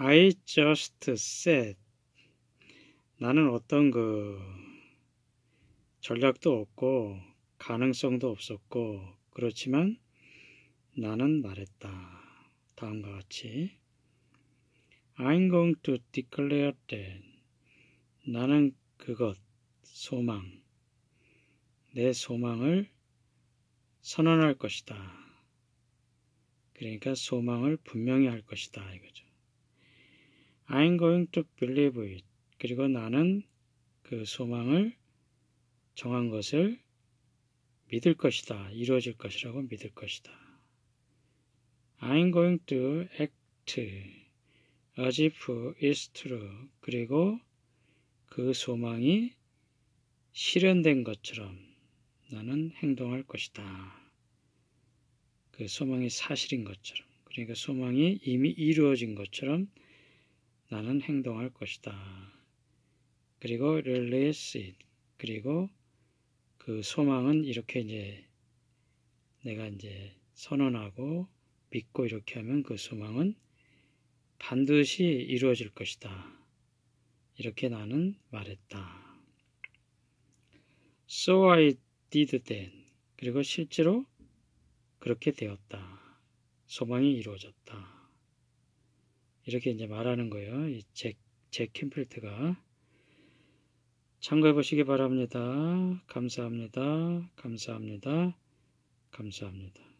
I just said 나는 어떤 그 전략도 없고 가능성도 없었고 그렇지만 나는 말했다. 다음과 같이 I'm going to declare that 나는 그것 소망 내 소망을 선언할 것이다. 그러니까 소망을 분명히 할 것이다 이거죠. I'm going to believe it. 그리고 나는 그 소망을 정한 것을 믿을 것이다. 이루어질 것이라고 믿을 것이다. I'm going to act as if it's true. 그리고 그 소망이 실현된 것처럼 나는 행동할 것이다. 그 소망이 사실인 것처럼. 그러니까 소망이 이미 이루어진 것처럼 나는 행동할 것이다. 그리고 release it. 그리고 그 소망은 이렇게 이제 내가 이제 선언하고 믿고 이렇게 하면 그 소망은 반드시 이루어질 것이다. 이렇게 나는 말했다. So I did then. 그리고 실제로 그렇게 되었다. 소망이 이루어졌다. 이렇게 이제 말하는 거예요. 이 잭, 잭 캠필트가. 참고해 보시기 바랍니다. 감사합니다. 감사합니다. 감사합니다.